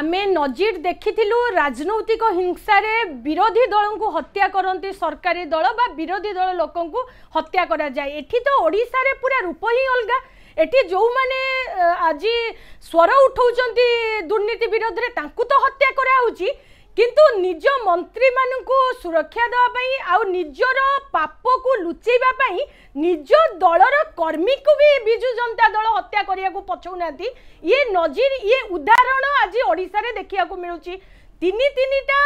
আমি নজির দেখিলু রাজনৈতিক হিংসার বিরোধী দলক হত্যা করতে সরকারি দল বা বিরোধী দল লোক হত্যা করা যায় এটি তো ওড়শার পুরা রূপ হি অলগা এটি যে আজ স্বর উঠাও দুর্নীতি বিরোধে তাঁকু তো হত্যা করা হচ্ছে কিন্তু নিজ মন্ত্রী মানুষ সুরক্ষা দেওয়া আউ নিজর পাপকু লুচাইবা নিজ দলর কর্মী কু বিজু জনতা দল হত্যা করা পছৌ না ইয়ে নজির ইয়ে উদাহরণ আজ ওড়শার দেখা মিলুচি তিন তিনটা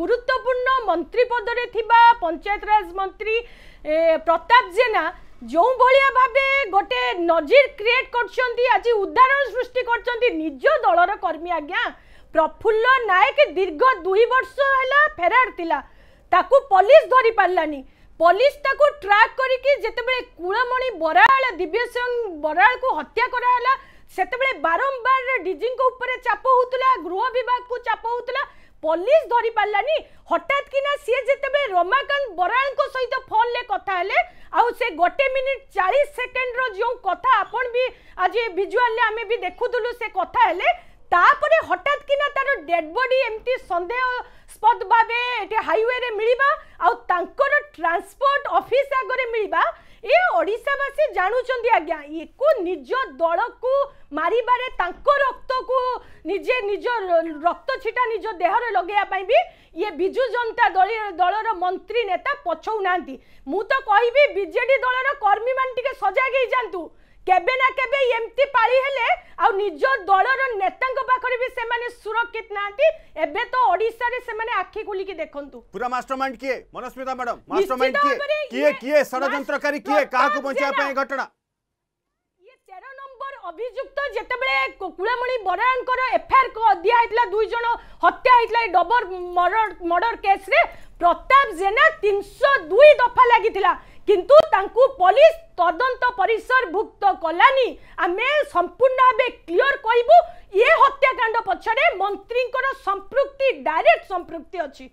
গুরুত্বপূর্ণ মন্ত্রী পদরে থিবা পঞ্চায়েতরাজ মন্ত্রী প্রতাপ জেনা ଯେଉଁ ভাবে গোটে নজির ক্রিয়েট করছেন আজ উদাহরণ সৃষ্টি করছেন নিজ দলর কর্মী আজ্ঞা প্রফুল্ল নায়ক দীর্ঘ দুই বর্ষ হল ফেরার লা তাকু পুলিশ ধরি পারলানি পুলিশ তাকু ট্রাক করিকি যেতবে কূলমণি বরাল দিব্যসিং বরাল হত্যা করা হল সেতবে বারম্বার ডিজি উপরে চাপ হোলা গৃহ বিভাগ কু চাপ হোলা পুলিশ ধরি পারলানি হঠাৎ কিনা সি যেতবে রমাকান্ত বরাল সহিত ফোনলে কথা হলে আউ সে গোটে মিনিট চাশ সেকেন্ডর যে কথা আপন বি আজ ভিজুয়াল আমি বি দেখুলু সে কথা হলে তাপরে হঠাৎ কিনা তার ডেড বডি এমতি সন্দেহ সন্দেহস্পদ ভাবে এটি হাইওয়েরে মিলবা আঙ্কর ট্রান্সপোর্ট অফিস আগরে মিলবা এ ওড়িশাবাসী জাণুচার আজ্ঞা একু নিজ দলকু মারিবারে তাঙ্ক রক্তকু নিজে নিজ রক্ত ছিটা নিজ দেহরে লগাইয়া পাই ইয়ে বিজু জনতা দল দলর মন্ত্রী নেতা পছৌ না মু তো কহবি বিজেডি দলর কর্মী মানে সজাগ হয়ে যাতে কেবে না কেবে এমতি পাড়ি হলে আউ নিজ দলর নেতাঙ্ক পাখরে বি সেমানে সুরক্ষিত নাহান্তি এবে তো ওড়িশা রে সেমানে আখি খুলি কি দেখন্তু পুরা মাস্টারমাইন্ড কি মনস্মিতা ম্যাডাম মাস্টারমাইন্ড কি কি কি সরযন্ত্রকারী কি কিয়ে কো বঞ্চাইবা পাই ঘটনা অভিযুক্ত যেতবে কুড়ামণি বরাড়ঙ্কর এফআইআর দিয়া হয়েছিল জন হত্যা হয়েছিল এই ডবর মর্ডর কেস্রে প্রতাপ জেনা তিনশো দুই দফা লাগিলা কিন্তু তাঁকু পুলিশ তদন্ত পরিসর ভুক্ত কলানি আমি সম্পূর্ণ ভাবে ক্লিয়র কইবু ইয়ে হত্যাকাণ্ড পছরে মন্ত্রীঙ্কর সম্পৃক্তি ডাইরেক্ট সম্পৃক্তি অছি